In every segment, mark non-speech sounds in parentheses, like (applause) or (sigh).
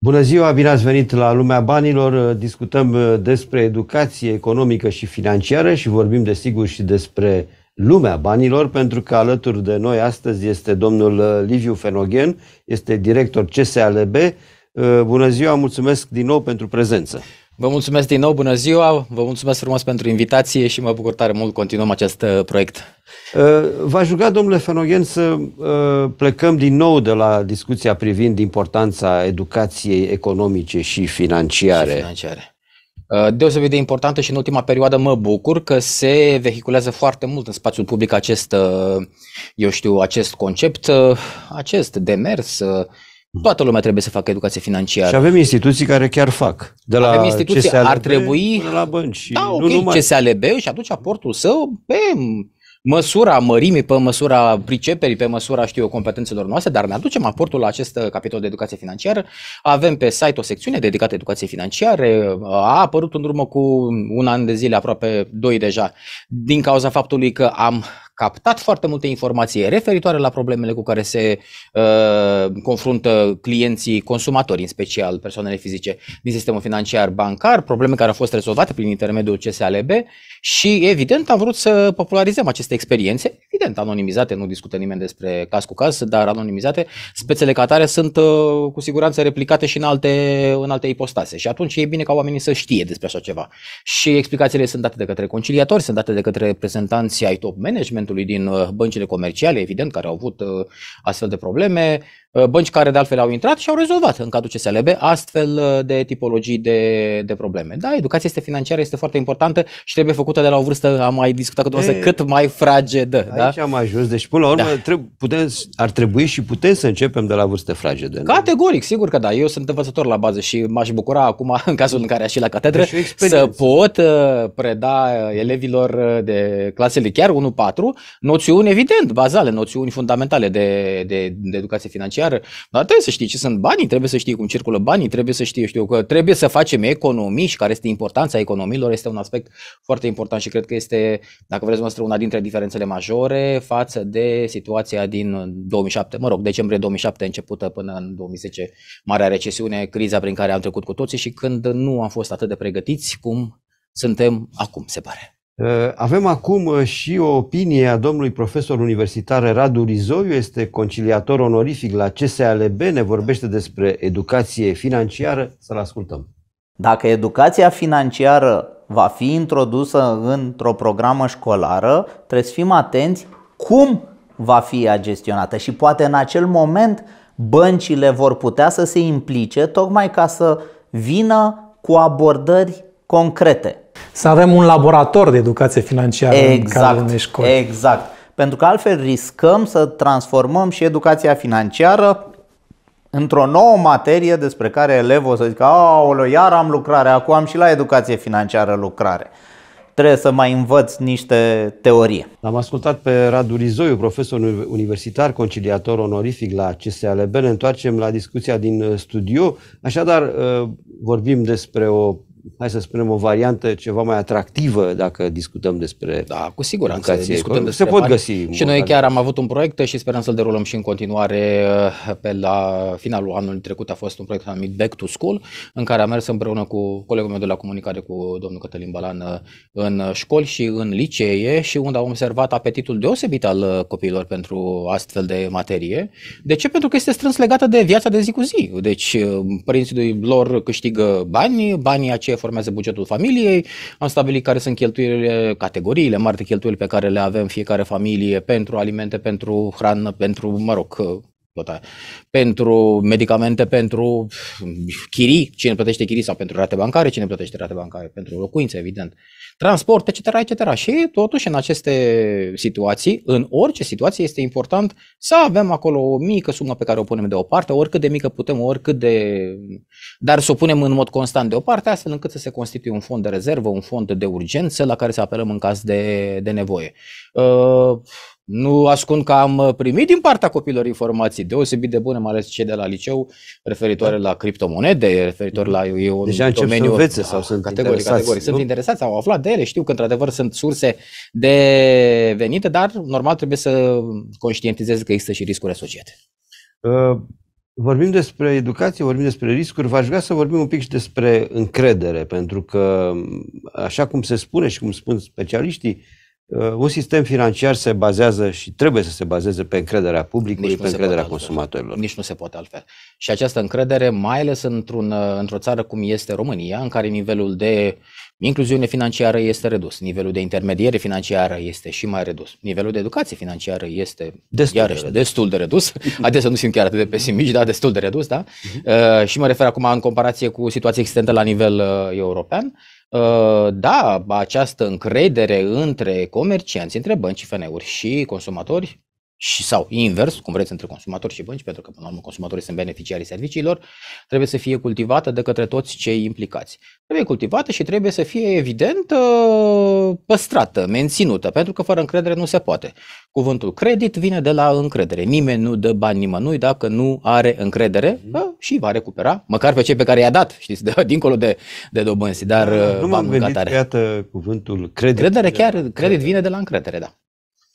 Bună ziua, bine ați venit la Lumea Banilor. Discutăm uh, despre educație economică și financiară și vorbim desigur și despre lumea banilor, pentru că alături de noi astăzi este domnul uh, Liviu Fenoghen, este director CSALB. Uh, bună ziua, mulțumesc din nou pentru prezență. Vă mulțumesc din nou, bună ziua, vă mulțumesc frumos pentru invitație și mă bucur tare mult, continuăm acest uh, proiect. Uh, V-aș ruga, domnule Fenoghen, să uh, plecăm din nou de la discuția privind importanța educației economice și financiare. Și financiare. Uh, deosebit de importantă și în ultima perioadă mă bucur că se vehiculează foarte mult în spațiul public acest, uh, eu știu, acest concept, uh, acest demers, Mhm. Toată lumea trebuie să facă educație financiară. Și avem instituții care chiar fac. De la avem instituții, se ar trebui... la bănci. Da, ok, nu numai... alebe și aduce aportul său pe măsura mărimii, pe măsura priceperii, pe măsura, știu eu, competențelor noastre, dar ne aducem aportul la acest uh, capitol de educație financiară. Avem pe site o secțiune dedicată educației financiare, a apărut în urmă cu un an de zile, aproape doi deja, din cauza faptului că am captat foarte multe informații referitoare la problemele cu care se uh, confruntă clienții consumatori, în special persoanele fizice din sistemul financiar bancar, probleme care au fost rezolvate prin intermediul CSALB și evident am vrut să popularizăm aceste experiențe evident, anonimizate, nu discută nimeni despre caz cu caz, dar anonimizate, spețele catare sunt uh, cu siguranță replicate și în alte, în alte ipostase. Și atunci e bine ca oamenii să știe despre așa ceva. Și explicațiile sunt date de către conciliatori, sunt date de către reprezentanții ai top managementului din uh, băncile comerciale, evident, care au avut uh, astfel de probleme, Uh, bănci care de altfel au intrat și au rezolvat în cadrul CSLB astfel uh, de tipologii de, de probleme. Da, educația este financiară, este foarte importantă și trebuie făcută de la o vârstă, am mai discutat cu dumneavoastră, cât mai fragedă. Da? Aici da? am ajuns, deci până la urmă da. trebuie, putem, ar trebui și putem să începem de la vârstă fragedă. Categoric, sigur că da, eu sunt învățător la bază și m-aș bucura acum, (laughs) în cazul în care aș fi la catedră, deci să pot uh, preda elevilor de clasele chiar 1-4 noțiuni, evident, bazale, noțiuni fundamentale de, de, de educație financiară financiară, dar trebuie să știi ce sunt banii, trebuie să știi cum circulă banii, trebuie să știi, știu că trebuie să facem economii și care este importanța economiilor, este un aspect foarte important și cred că este, dacă vreți noastră, una dintre diferențele majore față de situația din 2007, mă rog, decembrie 2007 începută până în 2010, marea recesiune, criza prin care am trecut cu toții și când nu am fost atât de pregătiți cum suntem acum, se pare. Eh, avem acum eh, și o opinie a domnului profesor universitar Radu Rizoiu, este conciliator onorific la CSALB, ne vorbește despre educație financiară, să-l ascultăm. Dacă educația financiară va fi introdusă într-o programă școlară, trebuie să fim atenți cum va fi ea gestionată și poate în acel moment băncile vor putea să se implice tocmai ca să vină cu abordări concrete să avem un laborator de educație financiară exact, în cadrul unei școli. Exact. Pentru că altfel riscăm să transformăm și educația financiară într-o nouă materie despre care elevul o să zică Aoleo, iar am lucrare, acum am și la educație financiară lucrare trebuie să mai învăț niște teorie. am ascultat pe Radu Rizoiu, profesor universitar, conciliator onorific la CSLB. Ne întoarcem la discuția din uh, studio. Așadar, uh, vorbim despre o hai să spunem, o variantă ceva mai atractivă dacă discutăm despre Da, cu siguranță. Discutăm despre se pot bani. găsi. Și noi chiar am avut un proiect și sperăm să-l derulăm și în continuare uh, pe la finalul anului trecut a fost un proiect numit Back to School în care am mers împreună cu colegul meu de la comunicare cu domnul Cătălin Balan uh, în școli și în licee și unde am observat apetitul deosebit al uh, copiilor pentru astfel de materie. De ce? Pentru că este strâns legată de viața de zi cu zi. Deci părinții lor câștigă bani, banii aceia formează bugetul familiei, am stabilit care sunt cheltuielile, categoriile mari de cheltuieli pe care le avem fiecare familie pentru alimente, pentru hrană, pentru, mă rog, bătaie. Pentru medicamente, pentru chirii, cine plătește chirii sau pentru rate bancare, cine plătește rate bancare, pentru locuințe, evident, transport, etc., etc. Și totuși în aceste situații, în orice situație este important să avem acolo o mică sumă pe care o punem deoparte, oricât de mică putem, oricât de... dar să o punem în mod constant deoparte, astfel încât să se constituie un fond de rezervă, un fond de urgență la care să apelăm în caz de, de nevoie. Uh, nu ascund că am uh, primit din partea copiilor informații deosebit de bune, mai ales cei de la liceu, referitoare da. la criptomonede, referitor mhm. la eu Deja în domeniu, să învețe, sau sunt categorii, interesați, categorii. Sunt interesați, au aflat de ele, știu că într-adevăr sunt surse de venite, dar normal trebuie să conștientizeze că există și riscuri asociate. Uh, vorbim despre educație, vorbim despre riscuri, v-aș vrea să vorbim un pic și despre încredere, pentru că, așa cum se spune și cum spun specialiștii, Uh, un sistem financiar se bazează și trebuie să se bazeze pe încrederea publicului, pe încrederea consumatorilor. Nici nu se poate altfel. Și această încredere, mai ales într-un, uh, într-o țară cum este România, în care nivelul de incluziune financiară este redus, nivelul de intermediere financiară este și mai redus, nivelul de educație financiară este destul, iarăși, de, redus. destul de redus, adesea (laughs) nu simt chiar atât de pesimici, dar destul de redus, da? Uh-huh. Uh, și mă refer acum în comparație cu situația existentă la nivel uh, european. Ă, da, această încredere între comercianți, între bănci, feneuri și consumatori și sau invers, cum vreți, între consumatori și bănci, pentru că, până la urmă, consumatorii sunt beneficiarii serviciilor, trebuie să fie cultivată de către toți cei implicați. Trebuie cultivată și trebuie să fie, evident, uh, păstrată, menținută, pentru că fără încredere nu se poate. Cuvântul credit vine de la încredere. Nimeni nu dă bani nimănui dacă nu are încredere mm. și va recupera, măcar pe cei pe care i-a dat, știți, de, dincolo de, de dobânzi, dar da, uh, nu m-am gândit, iată, cuvântul credit. Credere chiar, credit vine de la încredere, da.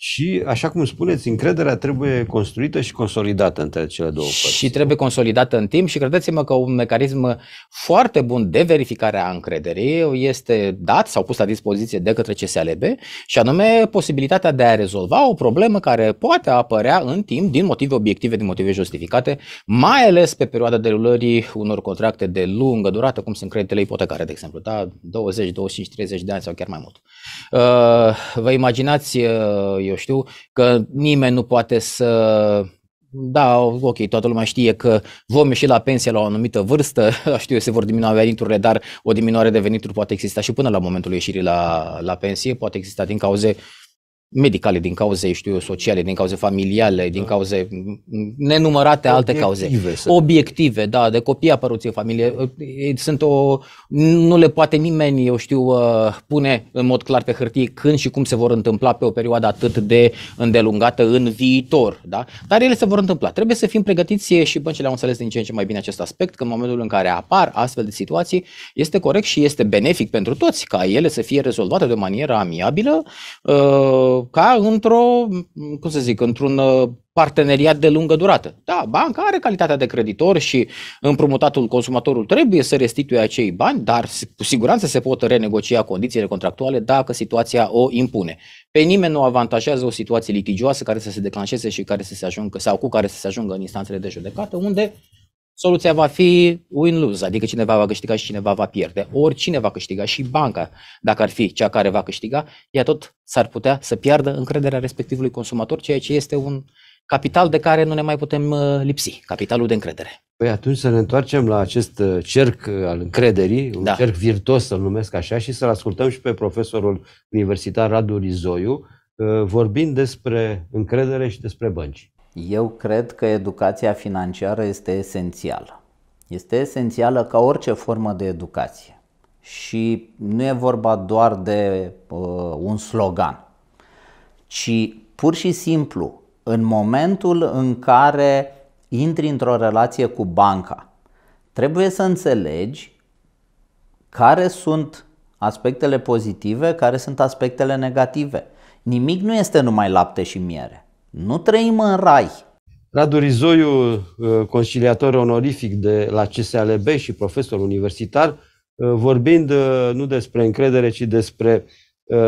Și, așa cum spuneți, încrederea trebuie construită și consolidată între cele două părți. Și trebuie consolidată în timp și credeți-mă că un mecanism foarte bun de verificare a încrederii este dat sau pus la dispoziție de către CSLB și anume posibilitatea de a rezolva o problemă care poate apărea în timp din motive obiective, din motive justificate, mai ales pe perioada derulării unor contracte de lungă durată, cum sunt creditele ipotecare, de exemplu, da? 20, 25, 30 de ani sau chiar mai mult. Uh, vă imaginați, uh, eu știu, că nimeni nu poate să da, ok, toată lumea știe că vom ieși la pensie la o anumită vârstă, (laughs) știu eu, se vor diminua veniturile, dar o diminuare de venituri poate exista și până la momentul ieșirii la, la pensie, poate exista din cauze medicale, din cauze, știu eu, sociale, din cauze familiale, da. din cauze nenumărate alte cauze. Să... Obiective, da, de copii apăruți în familie. Sunt o, nu le poate nimeni, eu știu, uh, pune în mod clar pe hârtie când și cum se vor întâmpla pe o perioadă atât de îndelungată în viitor. Da? Dar ele se vor întâmpla. Trebuie să fim pregătiți și băncile au înțeles din ce în ce mai bine acest aspect, că în momentul în care apar astfel de situații, este corect și este benefic pentru toți ca ele să fie rezolvate de o manieră amiabilă, uh, ca într-o, cum să zic, într-un uh, parteneriat de lungă durată. Da, banca are calitatea de creditor și împrumutatul consumatorul trebuie să restituie acei bani, dar cu siguranță se pot renegocia condițiile contractuale dacă situația o impune. Pe nimeni nu avantajează o situație litigioasă care să se declanșeze și care să se ajungă sau cu care să se ajungă în instanțele de judecată, unde soluția va fi win-lose, adică cineva va câștiga și cineva va pierde. Oricine va câștiga și banca, dacă ar fi cea care va câștiga, ea tot s-ar putea să piardă încrederea respectivului consumator, ceea ce este un capital de care nu ne mai putem uh, lipsi, capitalul de încredere. Păi atunci să ne întoarcem la acest uh, cerc uh, al încrederii, un da. cerc virtuos să-l numesc așa, și să-l ascultăm și pe profesorul universitar Radu Rizoiu, vorbind despre încredere și despre bănci. Eu cred că educația financiară este esențială. Este esențială ca orice formă de educație. Și nu e vorba doar de uh, un slogan, ci pur și simplu, în momentul în care intri într-o relație cu banca, trebuie să înțelegi care sunt aspectele pozitive, care sunt aspectele negative. Nimic nu este numai lapte și miere. Nu trăim în rai. Radu Rizoiu, uh, conciliator onorific de la CSLB și profesor universitar, uh, vorbind uh, nu despre încredere, ci despre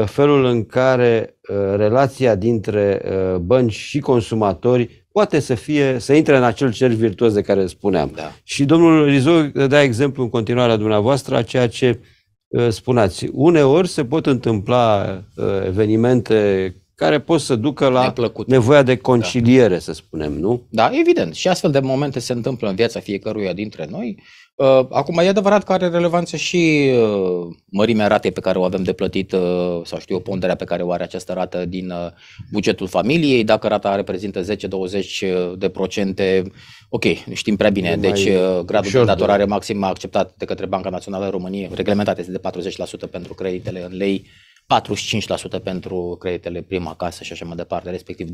felul în care relația dintre bănci și consumatori poate să fie, să intre în acel cer virtuos de care spuneam. Da. Și domnul Rizou dădea exemplu în continuarea dumneavoastră a ceea ce spuneați. Uneori se pot întâmpla evenimente care pot să ducă la Neplăcut. nevoia de da. conciliere, da. să spunem, nu? Da, evident. Și astfel de momente se întâmplă în viața fiecăruia dintre noi. Uh, acum, e adevărat că are relevanță și uh, mărimea ratei pe care o avem de plătit uh, sau știu o ponderea pe care o are această rată din bugetul familiei. Dacă rata reprezintă 10-20 de procente, ok, știm prea bine. deci, gradul de datorare da. maximă acceptat de către Banca Națională României, reglementat este de 40% pentru creditele în lei 45% pentru creditele prima casă și așa mai departe, respectiv 20%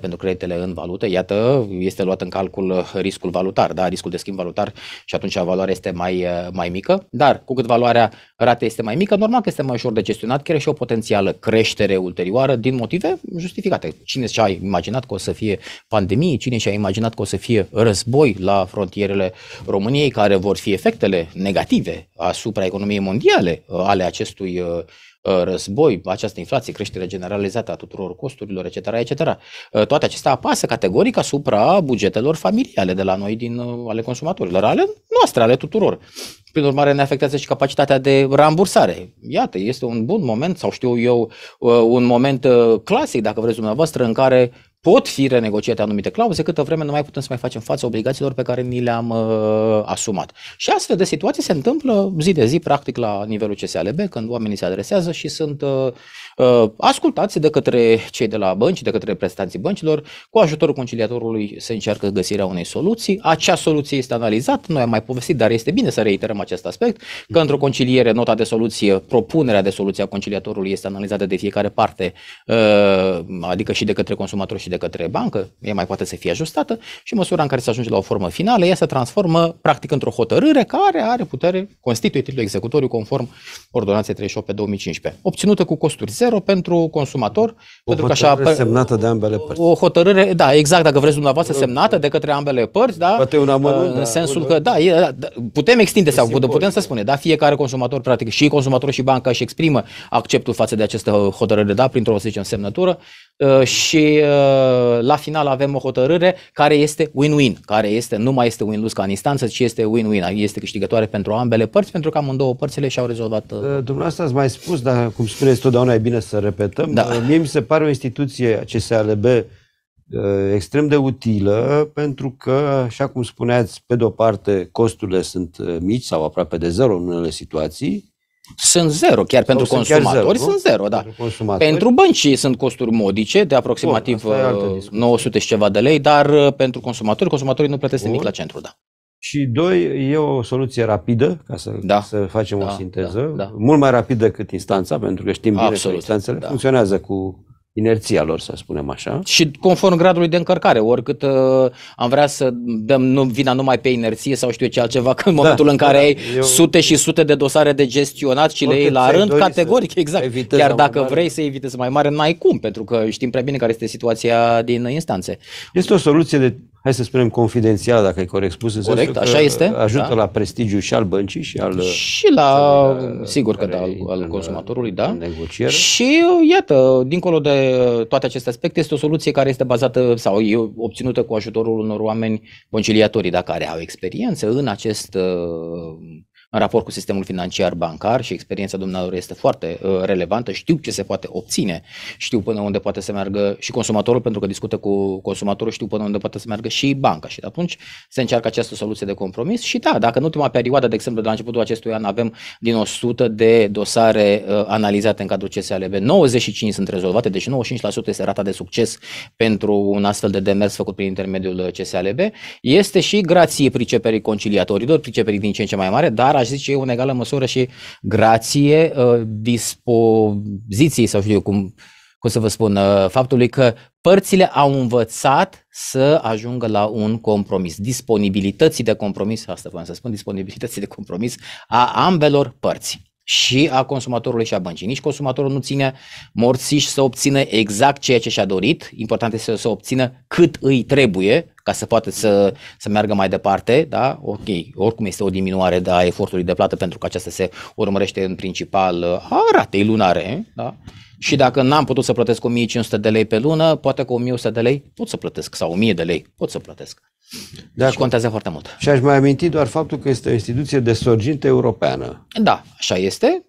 pentru creditele în valută. Iată, este luat în calcul riscul valutar, da, riscul de schimb valutar și atunci valoarea este mai, mai mică, dar cu cât valoarea ratei este mai mică, normal că este mai ușor de gestionat, chiar și o potențială creștere ulterioară din motive justificate. Cine și-a imaginat că o să fie pandemie, cine și-a imaginat că o să fie război la frontierele României, care vor fi efectele negative asupra economiei mondiale uh, ale acestui uh, Uh, război, această inflație, creșterea generalizată a tuturor costurilor, etc., etc. Uh, toate acestea apasă categoric asupra bugetelor familiale de la noi, din, uh, ale consumatorilor, ale noastre, ale tuturor. Prin urmare, ne afectează și capacitatea de rambursare. Iată, este un bun moment, sau știu eu, un moment clasic, dacă vreți dumneavoastră, în care pot fi renegociate anumite clauze câtă vreme nu mai putem să mai facem față obligațiilor pe care ni le-am uh, asumat. Și astfel de situații se întâmplă zi de zi, practic, la nivelul CSLB, când oamenii se adresează și sunt uh, Uh, ascultați de către cei de la bănci, de către prestanții băncilor, cu ajutorul conciliatorului se încearcă găsirea unei soluții. Acea soluție este analizată, noi am mai povestit, dar este bine să reiterăm acest aspect, că într-o conciliere nota de soluție, propunerea de soluție a conciliatorului este analizată de fiecare parte, uh, adică și de către consumator și de către bancă, ea mai poate să fie ajustată și măsura în care se ajunge la o formă finală, ea se transformă practic într-o hotărâre care are putere, constituitivă executoriu conform ordonanței 38 pe 2015, obținută cu costuri zero zero pentru consumator. O pentru că așa, semnată de ambele părți. O hotărâre, da, exact, dacă vreți dumneavoastră, semnată de către ambele părți, da? Poate un amănunt, În da, sensul că, da, e, da, putem extinde sau simbol. putem să spune, da, fiecare consumator, practic, și consumator și banca își exprimă acceptul față de această hotărâre, da, printr-o, să zicem, semnătură, Uh, și uh, la final avem o hotărâre care este win-win, care este, nu mai este win-lose ca în instanță, ci este win-win, este câștigătoare pentru ambele părți, pentru că amândouă părțile și-au rezolvat. Uh, dumneavoastră ați mai spus, dar cum spuneți totdeauna e bine să repetăm, da. mie mi se pare o instituție CSALB extrem de utilă pentru că, așa cum spuneați, pe de o parte costurile sunt mici sau aproape de zero în unele situații, sunt zero, chiar pentru sunt consumatori zero, sunt zero, da. Pentru, pentru bănci sunt costuri modice de aproximativ Bun, 900 uh, și ceva de lei, dar uh, pentru consumatori, consumatorii nu plătesc Bun. nimic la centru, da. Și doi, e o soluție rapidă, ca să, da. să facem da, o sinteză, da, da. mult mai rapidă decât instanța, pentru că știm bine Absolut. că instanțele da. funcționează cu inerția lor, să spunem așa. Și conform gradului de încărcare, oricât uh, am vrea să dăm nu, vina numai pe inerție sau știu eu ce altceva, (laughs) că în da, momentul în da, care da, ai eu... sute și sute de dosare de gestionat și le iei la rând, categoric, exact. Chiar dacă mare. vrei să evitezi mai mare, n-ai cum, pentru că știm prea bine care este situația din instanțe. Este o soluție de hai să spunem, confidențială, dacă e corect spus. În corect, așa este. Ajută da. la prestigiu și al băncii și al... Și la, la sigur că da, al, al consumatorului, da. Negocier. Și iată, dincolo de toate aceste aspecte, este o soluție care este bazată sau e obținută cu ajutorul unor oameni conciliatorii, dacă care au experiență în acest uh, în raport cu sistemul financiar bancar și experiența dumneavoastră este foarte uh, relevantă, știu ce se poate obține, știu până unde poate să meargă și consumatorul, pentru că discută cu consumatorul, știu până unde poate să meargă și banca și atunci se încearcă această soluție de compromis și da, dacă în ultima perioadă, de exemplu, de la începutul acestui an avem din 100 de dosare uh, analizate în cadrul CSLB, 95 sunt rezolvate, deci 95% este rata de succes pentru un astfel de demers făcut prin intermediul CSLB, este și grație priceperii conciliatorilor, priceperii din ce în ce mai mare, dar aș zice eu în egală măsură și grație uh, dispoziției sau știu eu cum, cum să vă spun, uh, faptului că părțile au învățat să ajungă la un compromis, disponibilității de compromis, asta vreau să spun, disponibilității de compromis a ambelor părți și a consumatorului și a băncii. Nici consumatorul nu ține și să obțină exact ceea ce și-a dorit, important este să obțină cât îi trebuie, ca să poată să, să meargă mai departe, da? Ok, oricum este o diminuare da, a efortului de plată pentru că aceasta se urmărește în principal uh, a ratei lunare, da? Și dacă n-am putut să plătesc 1500 de lei pe lună, poate cu 1100 de lei pot să plătesc sau 1000 de lei pot să plătesc. Da, și contează foarte mult. Și aș mai aminti doar faptul că este o instituție de sorginte europeană. Da, așa este.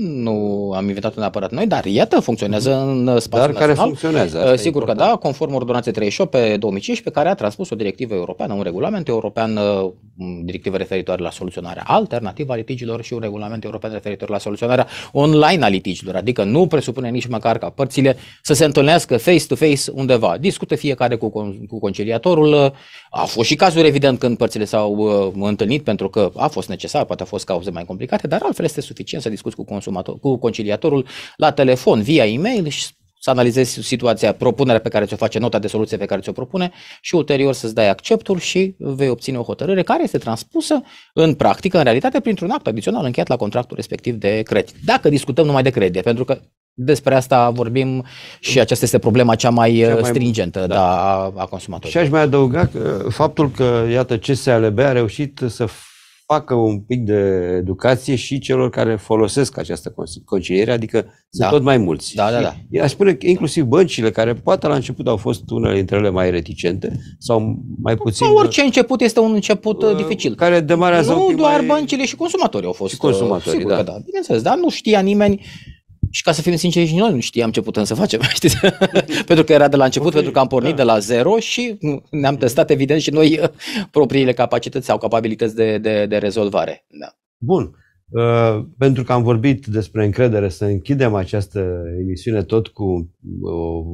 Nu am inventat-o neapărat noi, dar iată, funcționează mhm. în spațiul Dar național. care funcționează. Ă, asta Sigur că da, conform ordonanței 38 pe 2015, care a transpus o directivă europeană, un regulament european, ă, directivă referitoare la soluționarea alternativă a litigilor și un regulament european referitor la soluționarea online a litigilor. Adică nu presupune mici măcar ca părțile să se întâlnească face-to-face undeva. Discută fiecare cu, cu conciliatorul. A fost și cazuri evident când părțile s-au uh, întâlnit pentru că a fost necesar, poate a fost cauze mai complicate, dar altfel este suficient să discuți cu, consumator, cu conciliatorul la telefon, via e-mail și să analizezi situația, propunerea pe care ți-o face, nota de soluție pe care ți-o propune și ulterior să-ți dai acceptul și vei obține o hotărâre care este transpusă în practică, în realitate, printr-un act adițional încheiat la contractul respectiv de credit. Dacă discutăm numai de credit, pentru că despre asta vorbim și aceasta este problema cea mai, cea uh, mai stringentă da. Da, a, consumatorilor. Și aș mai adăuga că, faptul că, iată, CSLB a reușit să facă un pic de educație și celor care folosesc această conciliere, adică da. sunt tot mai mulți. Da, da, da. Aș spune că inclusiv băncile, care poate la început au fost unele dintre ele mai reticente sau mai puțin. Sau orice început este un început uh, uh dificil. Care demarează Nu doar mai... băncile și consumatorii au fost. Și uh, consumatorii, sigur da. Că da. Bineînțeles, dar nu știa nimeni și ca să fim sinceri, și noi nu știam ce putem să facem, (laughs) știți? (laughs) pentru că era de la început, okay, pentru că am pornit da. de la zero și ne-am testat, evident, și noi (laughs) propriile capacități sau capabilități de, de, de rezolvare. Da. Bun. Uh, pentru că am vorbit despre încredere, să închidem această emisiune tot cu uh,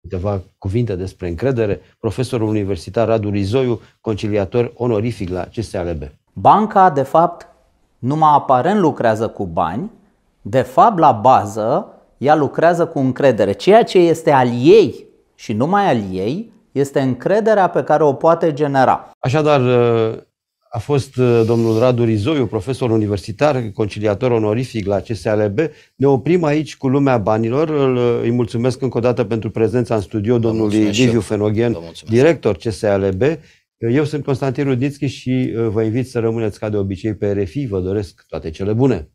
câteva cuvinte despre încredere. Profesorul universitar Radu Rizoiu, conciliator onorific la CSALB. Banca, de fapt, numai aparent lucrează cu bani, de fapt, la bază, ea lucrează cu încredere. Ceea ce este al ei și numai al ei este încrederea pe care o poate genera. Așadar, uh, a fost uh, domnul Radu Rizoiu, profesor universitar, conciliator onorific la CSLB. Ne oprim aici cu lumea banilor. Îi mulțumesc încă o dată pentru prezența în studio domnului Liviu Fenoghen, director CSLB. Eu sunt Constantin Rudnitski și uh, vă invit să rămâneți ca de obicei pe RFI. Vă doresc toate cele bune!